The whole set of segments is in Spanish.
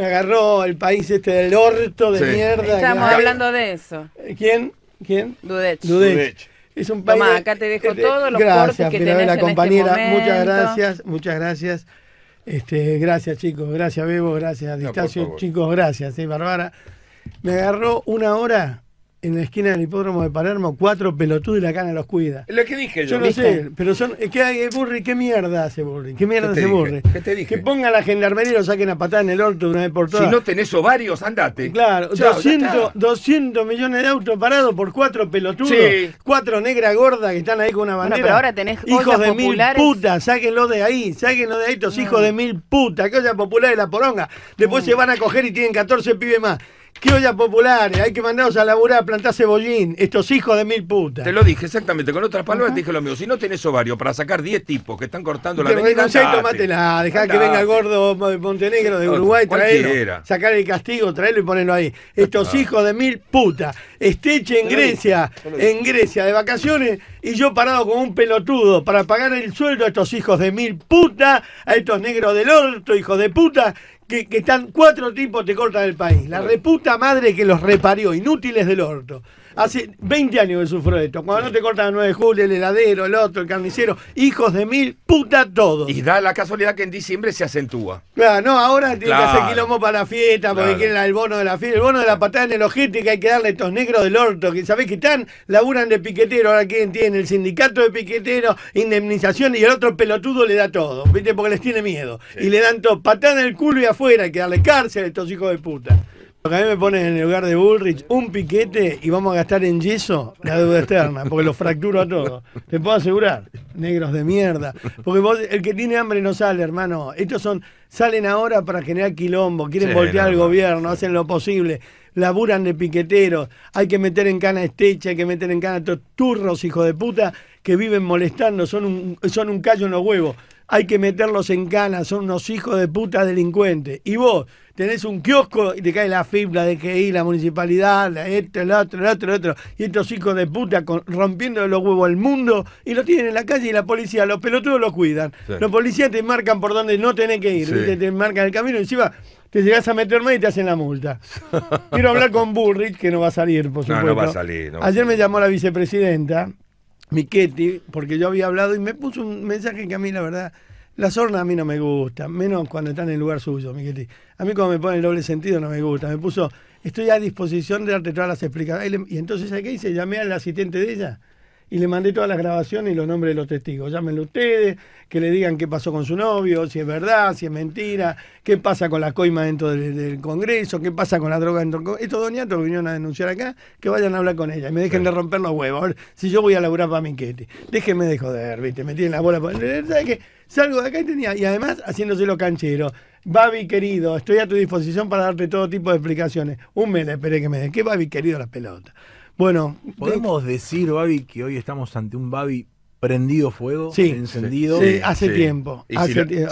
me agarró el país este del orto de mierda. Estamos hablando de eso. Eh, ¿Quién? ¿Quién? Dudech. Dudech. Es un país. Tomá, acá te dejo todo todos los gracias, cortes la este compañera. muchas gracias, muchas gracias. Este, gracias, chicos. Gracias, Bebo. Gracias, Distacio. chicos, gracias. ¿eh, Bárbara. Me agarró una hora en la esquina del hipódromo de Palermo, cuatro pelotudos y la cana los cuida. Lo que dije yo. no sé, pero son. Eh, ¿Qué, hay, eh, Burri, ¿Qué mierda hace Burri? ¿Qué mierda hace Burri? ¿Qué te dije? Que ponga la gendarmería y lo saquen a patada en el orto una vez por todas. Si no tenés ovarios, andate. Claro, 200, millones de autos parados por cuatro pelotudos. Cuatro negras gordas que están ahí con una bandera. pero ahora tenés Hijos de mil putas, sáquenlo de ahí, sáquenlo de ahí, estos hijos de mil putas. Que olla popular es la poronga. Después se van a coger y tienen 14 pibes más. Qué olla populares, hay que mandarlos a laburar a plantar cebollín, estos hijos de mil putas. Te lo dije exactamente, con otras palabras te dije lo mismo. Si no tenés ovario para sacar 10 tipos que están cortando la avenida. tómatela, dejá que venga el gordo de Montenegro de Uruguay, traerlo. Sacar el castigo, traerlo y ponerlo ahí. Estos hijos de mil putas. Esteche en Grecia, en Grecia, de vacaciones, y yo parado con un pelotudo para pagar el sueldo a estos hijos de mil putas, a estos negros del orto, hijos de puta, que, están cuatro tipos te cortan el país. La reputa madre que los reparió, inútiles del orto hace 20 años que sufro esto. Cuando no te cortan el 9 de julio, el heladero, el otro, el carnicero, hijos de mil, puta todo. Y da la casualidad que en diciembre se acentúa. Claro, no, ahora tiene que hacer quilombo para la fiesta, porque claro. el bono de la fiesta, el bono de la patada en el que hay que darle a estos negros del orto, que sabés que están, laburan de piquetero, ahora quién tiene el sindicato de piquetero, indemnización, y el otro pelotudo le da todo, ¿viste? Porque les tiene miedo. Y le dan todo, patada en el culo y afuera, hay que darle cárcel a estos hijos de puta a mí me ponen en el lugar de Bullrich, un piquete y vamos a gastar en yeso la deuda externa, porque lo fracturo a todos, Te puedo asegurar, negros de mierda. Porque el que tiene hambre no sale, hermano. Estos son, salen ahora para generar quilombo, quieren voltear al gobierno, hacen lo posible, laburan de piqueteros, hay que meter en cana estecha, hay que meter en cana estos turros, hijos de puta, que viven molestando, son un, son un callo en los huevos hay que meterlos en canas, son unos hijos de puta delincuentes. Y vos tenés un kiosco y te cae la de que ir la municipalidad, la esto, el otro, el otro, el otro. Y estos hijos de puta rompiendo los huevos al mundo y los tienen en la calle y la policía, los pelotudos los cuidan. Los policías te marcan por donde no tenés que ir, te, marcan el camino y encima te llegás a meterme y te hacen la multa. Quiero hablar con Burrich, que no va a salir, por supuesto. No, va a salir. Ayer me llamó la vicepresidenta Miquetti, porque yo había hablado y me puso un mensaje que a mí, la verdad, las hornas a mí no me gustan, menos cuando están en el lugar suyo, Miquetti. A mí cuando me ponen el doble sentido no me gusta. Me puso, estoy a disposición de darte todas las explicaciones. Y entonces, qué hice? Llamé al asistente de ella y le mandé todas las grabaciones y los nombres de los testigos. Llámenlo ustedes, que le digan qué pasó con su novio, si es verdad, si es mentira, qué pasa con la coima dentro del, Congreso, qué pasa con la droga dentro del Congreso. Estos doñatos vinieron a denunciar acá, que vayan a hablar con ella y me dejen de romper los huevos. si yo voy a laburar para mi déjenme de joder, ¿viste? Me tienen la bola. ¿Sabes qué? Salgo de acá y tenía, y además haciéndose lo canchero. Babi querido, estoy a tu disposición para darte todo tipo de explicaciones. Un mes le esperé que me den. ¿Qué Babi querido la pelota? Bueno, podemos decir, Babi, que hoy estamos ante un Babi prendido fuego, encendido. hace tiempo.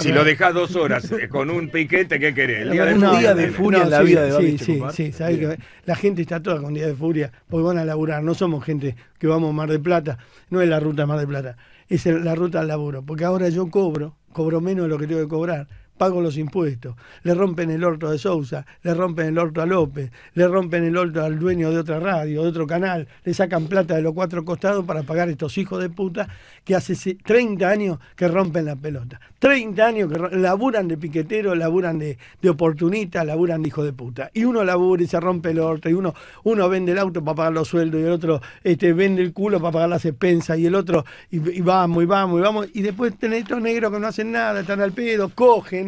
si, lo, dejas dos horas eh, con un piquete, ¿qué querés? Un día de, furia en la vida de Babi. Sí, sí, que la gente está toda con día de furia, porque van a laburar. No somos gente que vamos a Mar de Plata, no es la ruta Mar de Plata, es la ruta al laburo. Porque ahora yo cobro, cobro menos de lo que tengo que cobrar, pago los impuestos, le rompen el orto de Sousa, le rompen el orto a López, le rompen el orto al dueño de otra radio, de otro canal, le sacan plata de los cuatro costados para pagar estos hijos de puta que hace 30 años que rompen la pelota. 30 años que laburan de piquetero, laburan de, de oportunista, laburan de hijo de puta. Y uno labura y se rompe el orto, y uno, uno vende el auto para pagar los sueldos, y el otro este, vende el culo para pagar las expensas, y el otro, y, vamos, y vamos, y vamos, y después tenés estos negros que no hacen nada, están al pedo, cogen,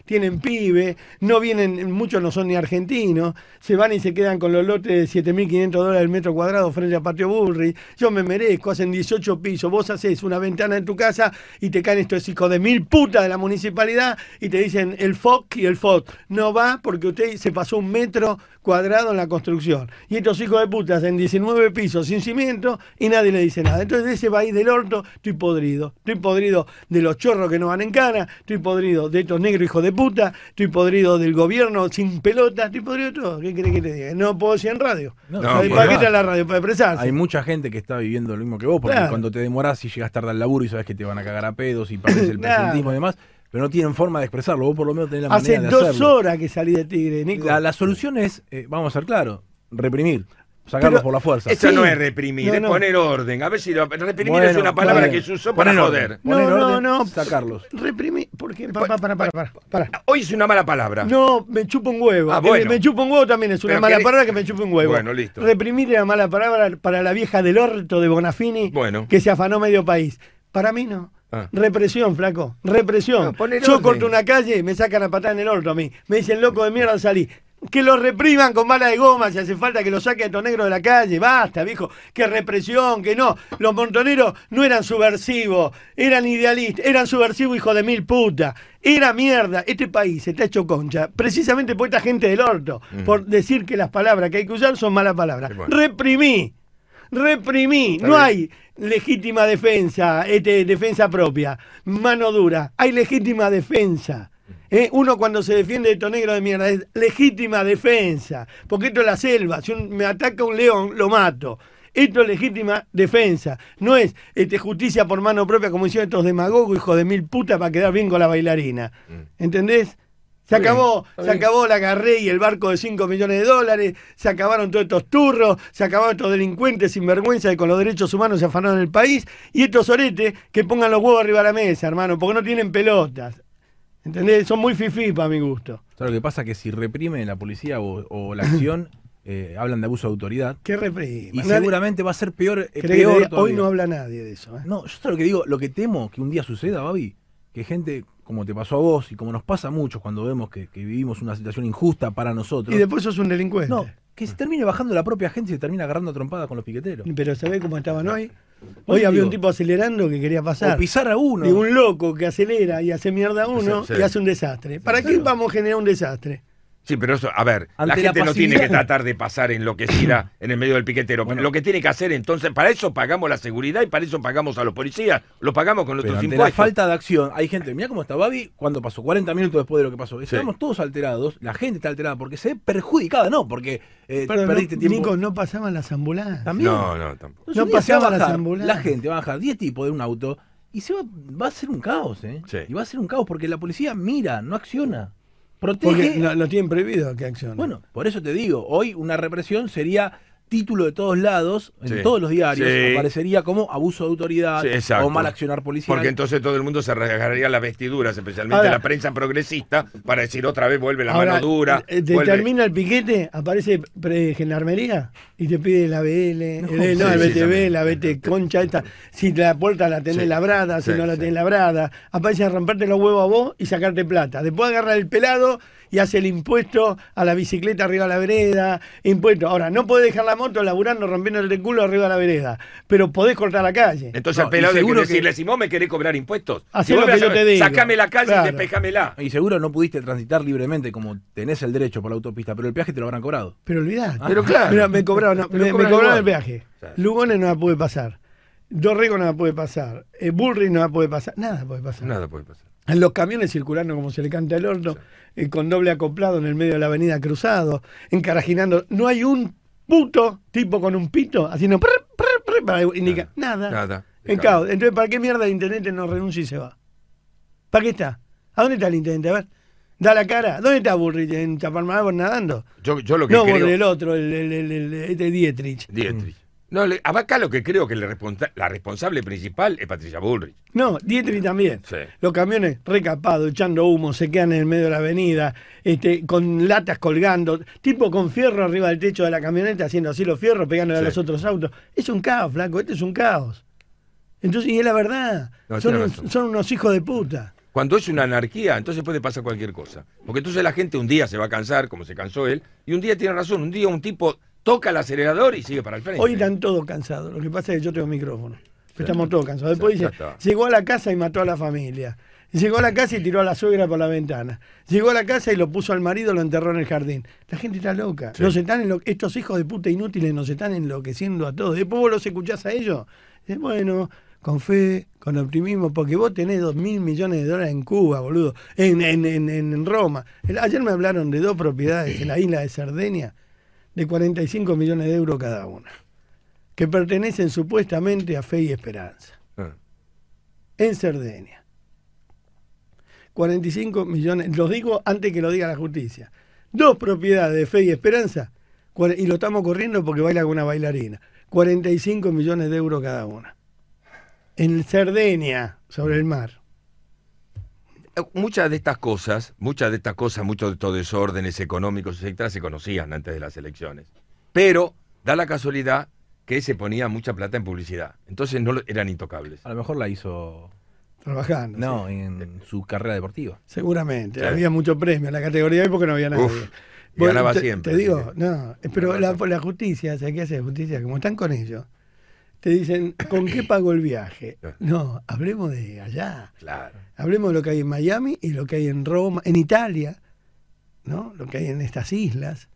tienen pibe, no vienen, muchos no son ni argentinos, se van y se quedan con los lotes de 7.500 dólares el metro cuadrado frente a Patio Burri, yo me merezco, hacen 18 pisos, vos haces una ventana en tu casa y te caen estos hijos de mil putas de la municipalidad y te dicen el FOC y el FOC, no va porque usted se pasó un metro cuadrado en la construcción. Y estos hijos de putas en 19 pisos sin cimiento y nadie le dice nada. Entonces de ese país del orto estoy podrido, estoy podrido de los chorros que no van en cara, estoy podrido de estos negros hijos de puta estoy podrido del gobierno, sin pelota, estoy podrido de todo. ¿Qué crees que te diga? No puedo ser en radio. No, no, ¿Para qué está la radio? Para expresarse. Hay mucha gente que está viviendo lo mismo que vos, porque cuando te demorás y llegas tarde al laburo y sabes que te van a cagar a pedos y parece el presentismo y demás pero no tienen forma de expresarlo. Vos por lo menos tenés la de hacerlo. Hace dos horas que salí de Tigre, Nico. La, solución es, eh, vamos a ser claros, reprimir. Sacarlos por la fuerza. Eso no es reprimir, es poner orden. A ver si lo, reprimir es una palabra que se usó para joder. No, no, no. Sacarlos. Reprimir. ¿Por qué? Pues, para, para, para, Hoy es una mala palabra. No, me chupo un huevo. Ah, me chupo un huevo también es una mala palabra que me chupo un huevo. Bueno, listo. Reprimir una mala palabra para la vieja del orto de Bonafini bueno. que se afanó medio país. Para mí no. Ah. Represión, flaco. Represión. Yo corto una calle y me sacan a patada en el orto a mí. Me dicen loco de mierda, salí. Que los repriman con bala de goma si hace falta que lo saque a estos negros de la calle. Basta, viejo. Que represión, que no. Los montoneros no eran subversivos, eran idealistas, eran subversivos hijo de mil putas. Era mierda. Este país está hecho concha precisamente por esta gente del orto, por decir que las palabras que hay que usar son malas palabras. Reprimí reprimí. No hay legítima defensa, este, defensa propia, mano dura. Hay legítima defensa. Eh, uno cuando se defiende de estos negros de mierda es legítima defensa, porque esto es la selva, si me ataca un león, lo mato. Esto es legítima defensa, no es este, justicia por mano propia como hicieron estos demagogos, hijos de mil putas, para quedar bien con la bailarina. Mm. ¿Entendés? Se acabó, se acabó la Garré y el barco de 5 millones de dólares, se acabaron todos estos turros, se acabaron estos delincuentes sinvergüenza y con los derechos humanos se afanaron el país, y estos oretes que pongan los huevos arriba de la mesa, hermano, porque no tienen pelotas. ¿Entendés? Son muy fifi para mi gusto. lo que pasa es que si reprime la policía o, la acción, eh, hablan de abuso de autoridad. ¿Qué reprime? Y seguramente va a ser peor. Eh, hoy no habla nadie de eso. ¿eh? No, yo lo que digo, lo que temo que un día suceda, Babi, que gente como te pasó a vos y como nos pasa a muchos cuando vemos que, vivimos una situación injusta para nosotros. Y después sos un delincuente. No, que se termine bajando la propia gente y se termina agarrando a trompada con los piqueteros. Pero se ve cómo estaban hoy? Hoy había un tipo acelerando que quería pasar. O pisar a uno. De un loco que acelera y hace mierda a uno y hace un desastre. ¿Para qué vamos a generar un desastre? Sí, pero eso, a ver, la gente no tiene que tratar de pasar enloquecida en el medio del piquetero. Lo que tiene que hacer entonces, para eso pagamos la seguridad y para eso pagamos a los policías, lo pagamos con nuestros pero ante la falta de acción, hay gente, mira cómo está Babi, cuando pasó? 40 minutos después de lo que pasó. Estamos todos alterados, la gente está alterada porque se ve perjudicada, no, porque eh, perdiste no, tiempo. Nico, no pasaban las ambulancias. ¿También? No, no, tampoco. No pasaban las ambulancias. La gente va a bajar 10 tipos de un auto y se va, a ser un caos, ¿eh? Y va a ser un caos porque la policía mira, no acciona. Porque lo, lo tienen prohibido que accionen. Bueno, por eso te digo, hoy una represión sería título de todos lados, en todos los diarios, aparecería como abuso de autoridad o mal accionar policial. Porque entonces todo el mundo se rasgaría las vestiduras, especialmente la prensa progresista, para decir otra vez vuelve la mano dura. Te eh, eh, termina el piquete, aparece pregenarmería y te pide la BL, no, el, eh, la BT concha, esta, si la puerta la tenés labrada, si no la tenés labrada, aparece a romperte los huevos a vos y sacarte plata. Después agarrar el pelado y hace el impuesto a la bicicleta arriba de la vereda, impuesto. Ahora, no puede dejar la moto laburando, rompiendo el culo arriba de la vereda. Pero podés cortar la calle. Entonces, no, al pelado seguro decirle, si vos me querés cobrar impuestos, Así yo te digo. sacame la calle y y la. Y seguro no pudiste transitar libremente como tenés el derecho por la autopista, pero el peaje te lo habrán cobrado. Pero olvidá. Ah. pero claro. me cobraron, me, el peaje. Lugones no la pude pasar. Dorrego no la puede pasar, eh, no la puede pasar, nada puede pasar. Nada puede pasar. Los camiones circulando como se le canta el horno, eh, con doble acoplado en el medio de la avenida cruzado, encarajinando. No hay un puto, tipo con un pito, haciendo prr, para nada. Entonces, ¿para qué mierda el intendente no renuncia y se va? ¿Para qué está? ¿A dónde está el intendente? A ver. Da la cara. ¿Dónde está Burrich? ¿En Chaparmalabos nadando? Yo, lo que no, el otro, el, el, el, este Dietrich. Dietrich. No, a lo que creo que la responsable principal es Patricia Bullrich. No, Dietrich también. Los camiones recapados, echando humo, se quedan en el medio de la avenida, este, con latas colgando, tipo con fierro arriba del techo de la camioneta, haciendo así los fierros, pegándole a los otros autos. Es un caos, flaco, esto es un caos. Entonces, y es la verdad, son, son unos hijos de puta. Cuando es una anarquía, entonces puede pasar cualquier cosa. Porque entonces la gente un día se va a cansar, como se cansó él, y un día tiene razón, un día un tipo toca el acelerador y sigue para el frente. Hoy están todos cansados. Lo que pasa es que yo tengo micrófono. estamos todos cansados. Después dice, llegó a la casa y mató a la familia. Llegó a la casa y tiró a la suegra por la ventana. Llegó a la casa y lo puso al marido, lo enterró en el jardín. La gente está loca. están Estos hijos de puta inútiles nos están enloqueciendo a todos. Después vos los escuchás a ellos. Es bueno, con fe, con optimismo, porque vos tenés dos mil millones de dólares en Cuba, boludo. En, en, en, en Roma. ayer me hablaron de dos propiedades en la isla de Cerdeña de 45 millones de euros cada una, que pertenecen supuestamente a Fe y Esperanza, ah. en Cerdeña. 45 millones, lo digo antes que lo diga la justicia, dos propiedades de Fe y Esperanza, y lo estamos corriendo porque baila con una bailarina, 45 millones de euros cada una, en Cerdeña, sobre el mar. Eh, muchas de estas cosas, muchas de estas cosas, muchos de estos desórdenes económicos, etcétera, se conocían antes de las elecciones. Pero da la casualidad que se ponía mucha plata en publicidad. Entonces no eran intocables. A lo mejor la hizo Trabajando. No, en su carrera deportiva. Seguramente. Había mucho premio en la categoría porque no había nadie. ganaba siempre. Te digo, no, pero la, justicia, o ¿qué hace justicia? Como están con ellos, te dicen, ¿con qué pagó el viaje? No, hablemos de allá. Claro. Hablemos de lo que hay en Miami y lo que hay en Roma, en Italia, ¿no? Lo que hay en estas islas.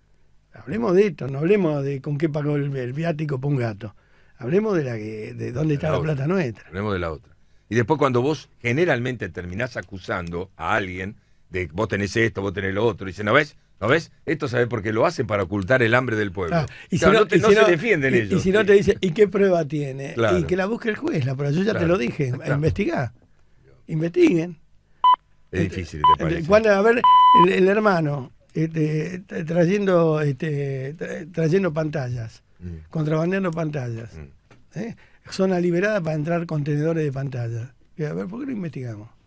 Hablemos de esto, no hablemos de con qué pagó el, viático para un gato. Hablemos de la de dónde está la, plata nuestra. Hablemos de la otra. Y después cuando vos generalmente terminás acusando a alguien de vos tenés esto, vos tenés lo otro, y ¿no ves? ¿No ves? Esto sabe porque lo hacen para ocultar el hambre del pueblo. Y no, te, se defienden y, ellos. Y si no te dice, ¿y qué prueba tiene? Y que la busque el juez, la prueba. Yo ya te lo dije, investigá. Investiguen. Es difícil, te parece. Cuando, a ver, el, hermano este, trayendo, este, trayendo pantallas, mm. contrabandeando pantallas. Mm. ¿eh? Zona liberada para entrar contenedores de pantallas. A ver, ¿por qué no investigamos?